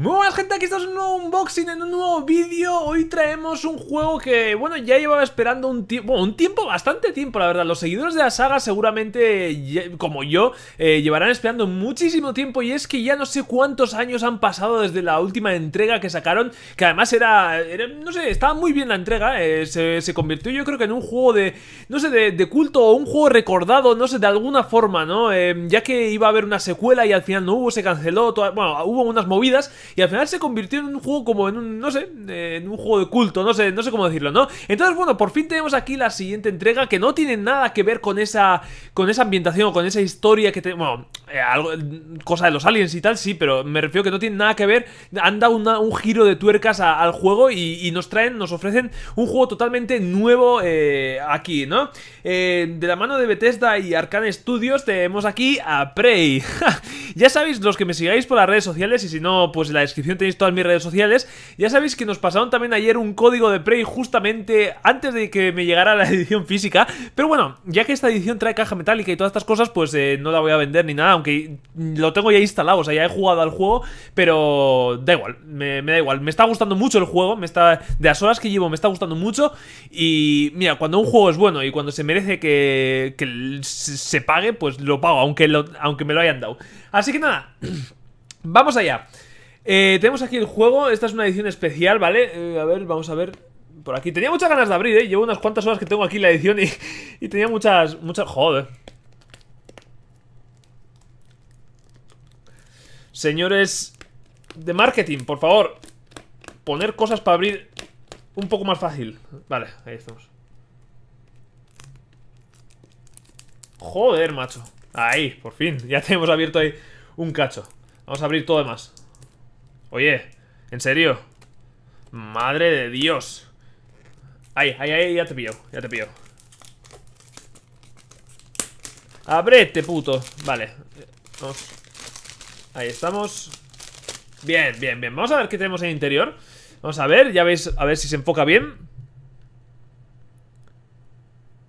Muy buenas gente, aquí estamos en un nuevo unboxing, en un nuevo vídeo Hoy traemos un juego que, bueno, ya llevaba esperando un tiempo Bueno, un tiempo, bastante tiempo, la verdad Los seguidores de la saga seguramente, como yo, eh, llevarán esperando muchísimo tiempo Y es que ya no sé cuántos años han pasado desde la última entrega que sacaron Que además era, no sé, estaba muy bien la entrega eh, se, convirtió yo creo que en un juego de, no sé, de, culto O un juego recordado, no sé, de alguna forma, ¿no? Eh, ya que iba a haber una secuela y al final no hubo, se canceló Bueno, hubo unas movidas y al final se convirtió en un juego como en un, no sé, eh, en un juego de culto, no sé, no sé cómo decirlo, ¿no? Entonces, bueno, por fin tenemos aquí la siguiente entrega que no tiene nada que ver con esa, con esa ambientación o con esa historia que te, bueno, eh, algo, cosa de los aliens y tal, sí, pero me refiero que no tiene nada que ver, han dado un giro de tuercas al juego y, nos traen, nos ofrecen un juego totalmente nuevo eh, aquí, ¿no? de la mano de Bethesda y Arcane Studios tenemos aquí a Prey. Ya sabéis, los que me sigáis por las redes sociales, y si no, pues en la descripción tenéis todas mis redes sociales, ya sabéis que nos pasaron también ayer un código de Prey justamente antes de que me llegara la edición física, pero bueno, ya que esta edición trae caja metálica y todas estas cosas, pues eh, no la voy a vender ni nada, aunque lo tengo ya instalado, o sea, ya he jugado al juego, pero da igual, me, da igual, me está gustando mucho el juego, me está de las horas que llevo me está gustando mucho y mira, cuando un juego es bueno y cuando se merece que, se pague, pues lo pago, aunque, aunque me lo hayan dado. Así que nada, vamos allá. Eh, tenemos aquí el juego, esta es una edición especial, ¿vale? Eh, a ver, vamos a ver por aquí. Tenía muchas ganas de abrir, ¿eh? Llevo unas cuantas horas que tengo aquí la edición y, tenía muchas, muchas... Joder. Señores de marketing, por favor, poner cosas para abrir un poco más fácil. Vale, ahí estamos. Joder, macho. Ahí, por fin. Ya tenemos abierto ahí un cacho. Vamos a abrir todo demás. Oye, ¿en serio? Madre de Dios. Ahí, ahí, ahí, ya te pillo, ya te pillo. Abrete, puto. Vale. Vamos. Ahí estamos. Bien, bien, bien. Vamos a ver qué tenemos en el interior. Vamos a ver, ya veis, a ver si se enfoca bien.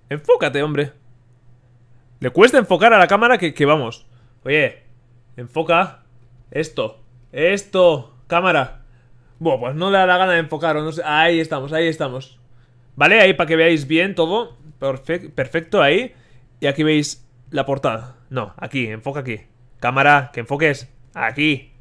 Enfócate, hombre. Le cuesta enfocar a la cámara que, vamos. Oye, enfoca esto, esto, cámara. Bueno, pues no le da la gana de enfocar, no sé. Ahí estamos, ahí estamos. ¿Vale? Ahí para que veáis bien todo. perfecto, ahí. Y aquí veis la portada. No, aquí, enfoca aquí. Cámara, que enfoques. Aquí.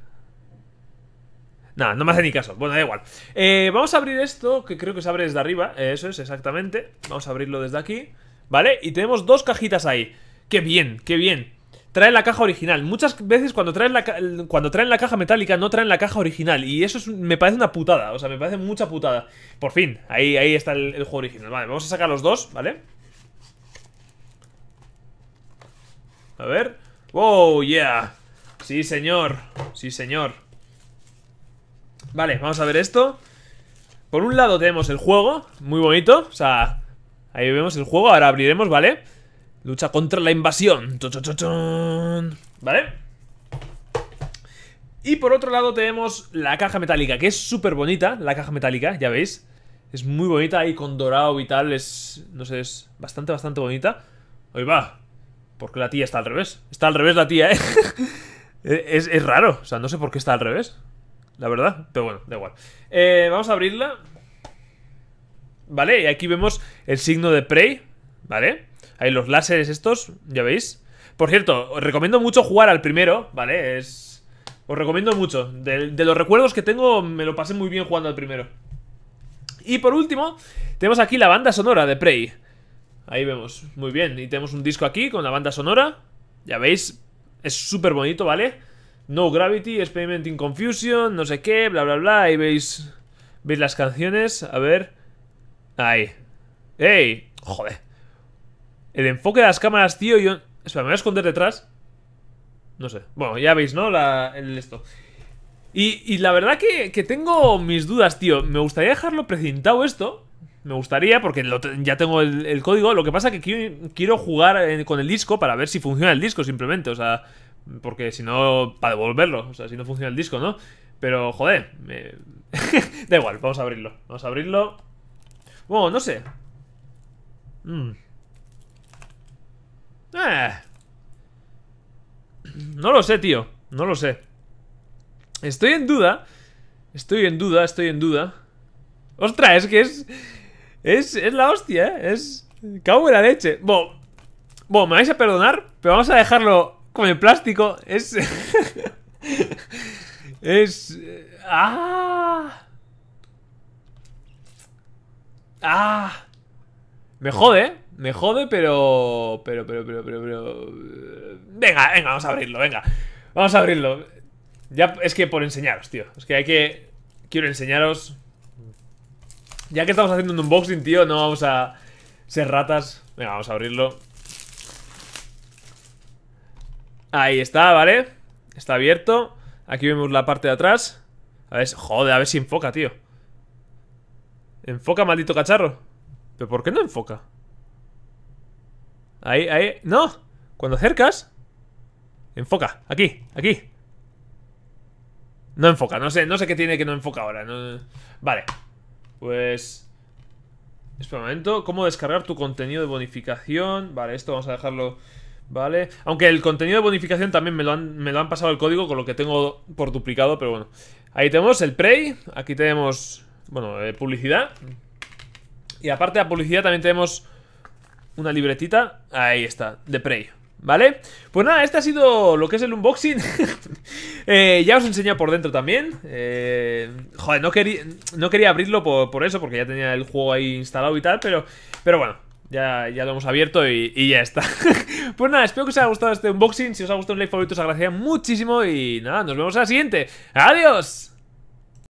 Nada, no me hace ni caso. Bueno, da igual. Eh, vamos a abrir esto, que creo que se abre desde arriba. Eso es, exactamente. Vamos a abrirlo desde aquí. ¿Vale? Y tenemos dos cajitas ahí. Qué bien, qué bien. Trae la caja original. Muchas veces cuando traen la, cuando la caja metálica no traen la caja original. Y eso me parece una putada. O sea, me parece mucha putada. Por fin, ahí, ahí está el, juego original. Vale, vamos a sacar los dos, ¿vale? A ver. ¡Wow, yeah! Sí, señor. Sí, señor. Vale, vamos a ver esto. Por un lado tenemos el juego, muy bonito, o sea, ahí vemos el juego, ahora abriremos, ¿vale? Lucha contra la invasión. ¿Vale? Y por otro lado tenemos la caja metálica, que es súper bonita, la caja metálica, ya veis. Es muy bonita ahí con dorado y tal, es, no sé, es bastante, bastante bonita. ¡Ahí va, porque la tía está al revés. Está al revés la tía, ¿eh? E-, es, raro, o sea, no sé por qué está al revés, la verdad, pero bueno, da igual. Eh, vamos a abrirla. Vale, y aquí vemos el signo de Prey, ¿vale? Ahí los láseres estos, ya veis. Por cierto, os recomiendo mucho jugar al primero, ¿vale? Es... Os recomiendo mucho. De, los recuerdos que tengo, me lo pasé muy bien jugando al primero. Y por último, tenemos aquí la banda sonora de Prey. Ahí vemos, muy bien. Y tenemos un disco aquí con la banda sonora. Ya veis, es súper bonito, ¿vale? No Gravity, Experimenting Confusion, no sé qué, bla, bla, bla. Ahí veis, veis las canciones. A ver. Ahí. ¡Ey! Joder. El enfoque de las cámaras, tío, yo... Espera, ¿me voy a esconder detrás? No sé. Bueno, ya veis, ¿no? La, esto. Y, la verdad que, que, tengo mis dudas, tío. Me gustaría dejarlo precintado esto. Me gustaría, porque ya tengo el, código. Lo que pasa que quiero, jugar eh, con el disco para ver si funciona el disco, simplemente. O sea, porque si no, para devolverlo. O sea, si no funciona el disco, ¿no? Pero, joder, da igual, vamos a abrirlo. Vamos a abrirlo. Bueno, no sé. Mmm. Eh. No lo sé, tío. No lo sé. Estoy en duda. Estoy en duda, estoy en duda. ¡Ostras! Es que es... Es, la hostia, ¿eh? Es... Cago la leche. Bueno, me vais a perdonar, pero vamos a dejarlo con el plástico. Es... es... ¡Ah! ¡Ah! Me jode, ¿eh? Me jode, pero... Pero, pero, pero, pero, eh, Venga, venga, vamos a abrirlo, venga. Vamos a abrirlo. Ya, es que por enseñaros, tío. Es que hay que... Quiero enseñaros... Ya que estamos haciendo un unboxing, tío, no vamos a ser ratas. Venga, vamos a abrirlo. Ahí está, ¿vale? Está abierto. Aquí vemos la parte de atrás. A ver, joder, a ver si enfoca, tío. Enfoca, maldito cacharro. ¿Pero por qué no enfoca? Ahí, ahí. ¡No! Cuando acercas. Enfoca. Aquí, aquí. No enfoca. No sé, no sé qué tiene que no enfoca ahora. Vale. Pues. Espera un momento. ¿Cómo descargar tu contenido de bonificación? Vale, esto vamos a dejarlo. Vale. Aunque el contenido de bonificación también me lo han, pasado el código, con lo que tengo por duplicado, pero bueno. Ahí tenemos el Prey. Aquí tenemos. Bueno, eh, publicidad. Y aparte de publicidad también tenemos una libretita. Ahí está, de Prey. ¿Vale? Pues nada, este ha sido lo que es el unboxing. Eh, ya os enseñé por dentro también. Eh, joder, no, quería abrirlo por, eso, porque ya tenía el juego ahí instalado y tal, pero, pero bueno. Ya, ya lo hemos abierto y, ya está. pues nada, espero que os haya gustado este unboxing. Si os ha gustado un like favorito, os agradecería muchísimo. Y nada, nos vemos en la siguiente. ¡Adiós!